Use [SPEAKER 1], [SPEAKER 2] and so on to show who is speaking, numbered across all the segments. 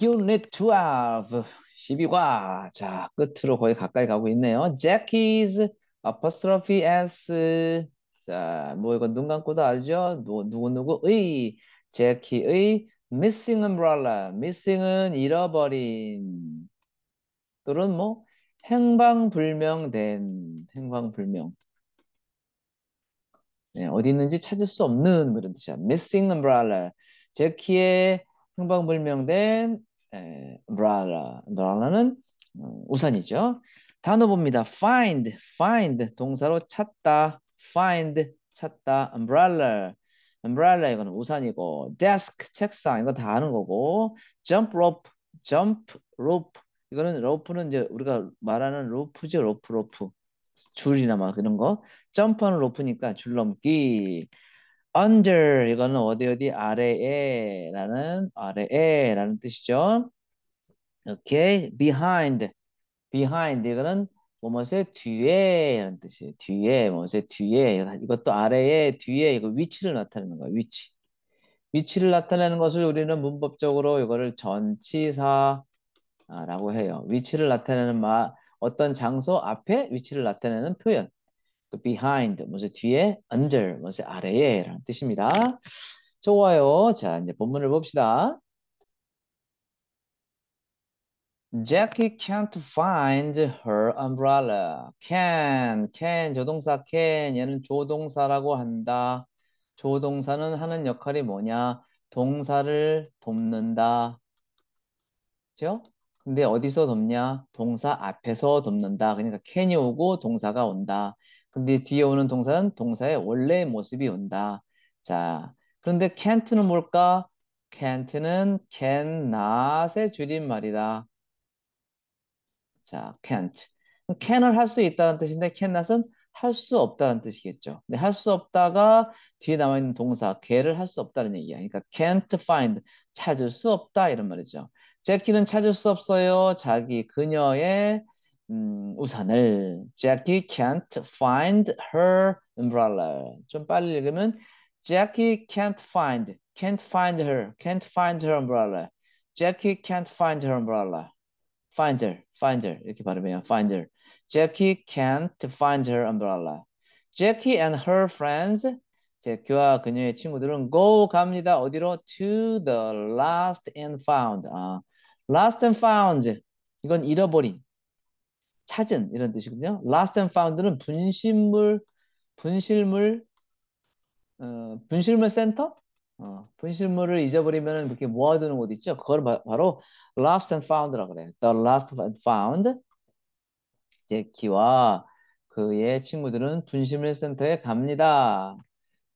[SPEAKER 1] Unit 12, 12과 자 끝으로 거의 가까이 가고 있네요. Jackie's apostrophe s 자뭐 이건 눈 감고도 알죠? 누, 구누구의 제키의 missing umbrella, missing은 잃어버린 또는 뭐 행방불명된 행방불명 네, 어디 있는지 찾을 수 없는 그런 뜻이야. missing umbrella 제키의 행방불명된 에, umbrella. umbrella는 우산이죠. 단어 봅니다. find, find 동사로 찾다. find 찾다. umbrella. umbrella 이거는 우산이고 desk 책상 이거 다 아는 거고 jump rope, jump rope 이거는 로프는 이제 우리가 말하는 r o p e 죠 rope, rope 줄이나 막 이런 거. j 점프하는 p e 니까 줄넘기. under 이거는 어디 어디 아래에라는 아래에라는 뜻이죠. 오케이 behind behind 이거는 무엇의 뒤에라는 뜻이에요. 뒤에 무엇의 뒤에 이것도 아래에 뒤에 이거 위치를 나타내는 거예요. 위치 위치를 나타내는 것을 우리는 문법적으로 이거를 전치사라고 해요. 위치를 나타내는 말 어떤 장소 앞에 위치를 나타내는 표현. 또 그 behind 먼저 뒤에, under 먼저 아래에 라는 뜻입니다. 좋아요. 자, 이제 본문을 봅시다. Jackie can't find her umbrella. Can, can 조동사 can 얘는 조동사라고 한다. 조동사는 하는 역할이 뭐냐? 동사를 돕는다. 그렇죠? 근데 어디서 덮냐 동사 앞에서 덮는다 그러니까 can이 오고 동사가 온다. 근데 뒤에 오는 동사는 동사의 원래 의 모습이 온다. 자, 그런데 can't는 뭘까? can't는 cannot의 줄임말이다. 자, can't. can을 할 수 있다는 뜻인데 cannot은 할 수 없다는 뜻이겠죠. 근데 할 수 없다가 뒤에 나와 있는 동사 개를 할 수 없다는 얘기야. 그러니까 can't find 찾을 수 없다 이런 말이죠. 제 길은 찾을 수 없어요. 자기 그녀의 음, 우산을 Jackie can't find her umbrella. 좀 빨리 읽으면 Jackie can't find, can't find her, can't find her umbrella. Jackie can't find her umbrella. Find her, find her 이렇게 발음해요. Find her. Jackie can't find her umbrella. Jackie and her friends 제교와 그녀의 친구들은 go 갑니다. 어디로? To the last and found. 아, Lost and found. 이건 잃어버린, 찾은 이런 뜻이군요 Lost and found는 분실물, 분실물, 어, 분실물 센터? 어, 분실물을 잊어버리면 그렇게 모아두는 곳 있죠. 그걸 바, 로 lost and found라고 그래요. The lost and found. 제키와 그의 친구들은 분실물 센터에 갑니다.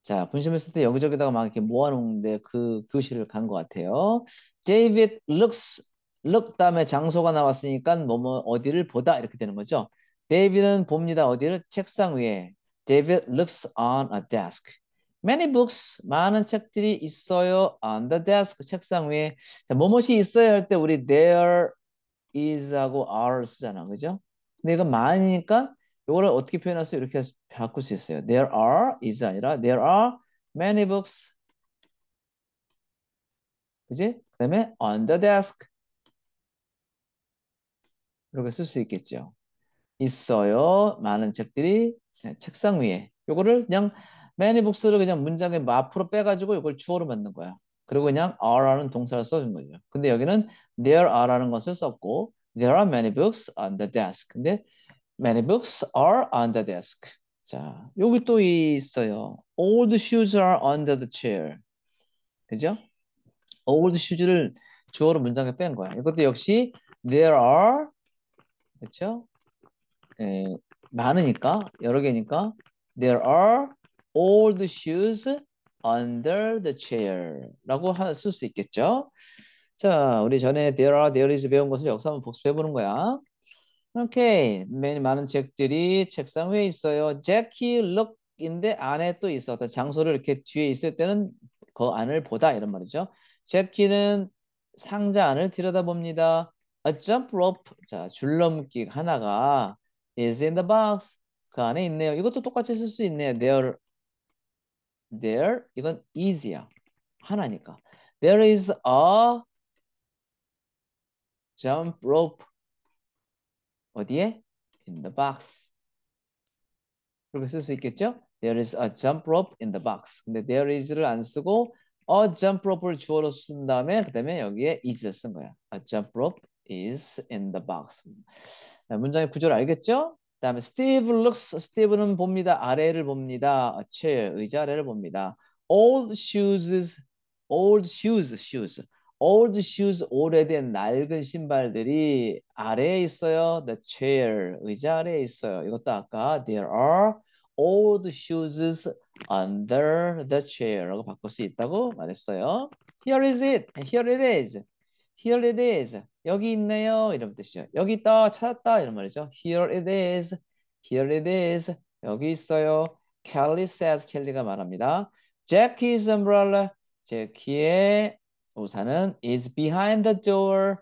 [SPEAKER 1] 자, 분실물 센터 여기저기다가 막 이렇게 모아놓는데 그 교실을 간 것 같아요. David looks look 다음에 장소가 나왔으니까 뭐 뭐 어디를 보다 이렇게 되는 거죠. 데이비드는 봅니다. 어디를 책상 위에. David looks on a desk. Many books 많은 책들이 있어요. On the desk 책상 위에. 자, 뭐뭐시 있어요 할때 우리 there is 하고 are 쓰잖아. 그죠? 근데 이건 많으니까 이거를 어떻게 표현해서 이렇게 바꿀 수 있어요. There are is 아니라 there are many books. 그지? 그다음에 on the desk 이렇게 쓸 수 있겠죠. 있어요. 많은 책들이 책상 위에. 요거를 그냥 many books를 그냥 문장의 앞으로 빼가지고 이걸 주어로 만든 거야. 그리고 그냥 are라는 동사를 써준 거죠. 근데 여기는 there are라는 것을 썼고 there are many books on the desk. 근데 many books are on the desk. 자, 여기 또 있어요. old shoes are under the chair. 그죠? old shoes를 주어로 문장에 뺀 거야. 이것도 역시 there are 그렇죠? 에, 예, 많으니까 여러 개니까 there are old shoes under the chair라고 쓸 수 있겠죠. 자, 우리 전에 there are, there is 배운 것을 역사 한번 복습해 보는 거야. 오케이, 매일 많은 책들이 책상 위에 있어요. Jackie look인데 안에 또있었다 그 장소를 이렇게 뒤에 있을 때는 그 안을 보다 이런 말이죠. j a c k i 는 상자 안을 들여다봅니다. A jump rope, 자 줄넘기 하나가 is in the box. 그 안에 있네요. 이것도 똑같이 쓸 수 있네요. There, there 이건 easy야. 하나니까. There is a jump rope. 어디에? In the box. 그렇게 쓸 수 있겠죠? There is a jump rope in the box. 근데 there is를 안 쓰고 a jump rope를 주어로 쓴 다음에 그 다음에 여기에 is를 쓴 거야. A jump rope is in the box. 문장의 구조를 알겠죠? 다음에 Steve looks, Steve는 봅니다. 아래를 봅니다. 체 의자 아래를 봅니다. Old shoes, old shoes, shoes. Old shoes, 오래된 낡은 신발들이 아래에 있어요. The chair, 의자 아래에 있어요. 이것도 아까 there are old shoes under the chair라고 바꿀 수 있다고 말했어요. Here is it. Here it is. Here it is. 여기 있네요. 이런 뜻이죠. 여기 있다, 찾았다 이런 말이죠. Here it is. Here it is. 여기 있어요. Kelly says 켈리가 말합니다. Jackie's umbrella. 제키의 우산은 is behind the door.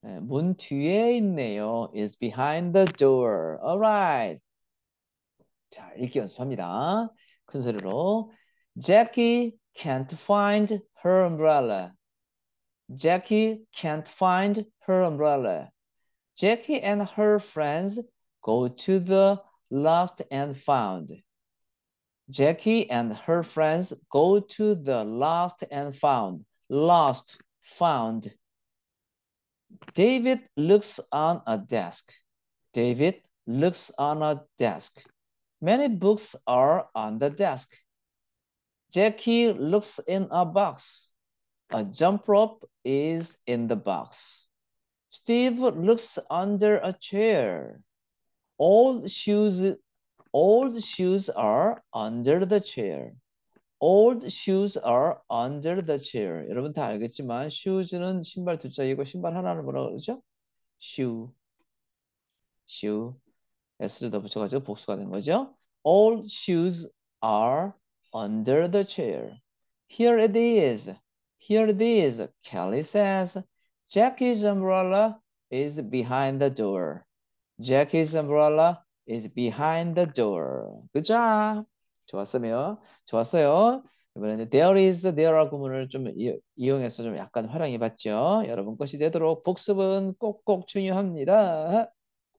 [SPEAKER 1] 문 뒤에 있네요. is behind the door. alright. 자, 읽기 연습합니다. 큰 소리로 Jackie can't find her umbrella. Jackie can't find her umbrella. Jackie and her friends go to the lost and found. Jackie and her friends go to the lost and found. Lost, found. David looks on a desk. David looks on a desk. Many books are on the desk. Jackie looks in a box. A jump rope is in the box. Steve looks under a chair. Old shoes, old shoes are under the chair. Old shoes are under the chair. 여러분 다 알겠지만 shoes는 신발 두 자이고 신발 하나를 뭐라고 그러죠? shoe. shoe. s를 더 붙여가지고 복수가 된 거죠. Old shoes are under the chair. Here it is. Here it is. Kelly says, Jackie's umbrella is behind the door. Jackie's umbrella is behind the door. Good job. 좋았으며 좋았어요. 이번에는 there is, there라고 구문을 좀 이, 이용해서 좀 약간 활용해봤죠. 여러분 것이 되도록 복습은 꼭꼭 중요합니다.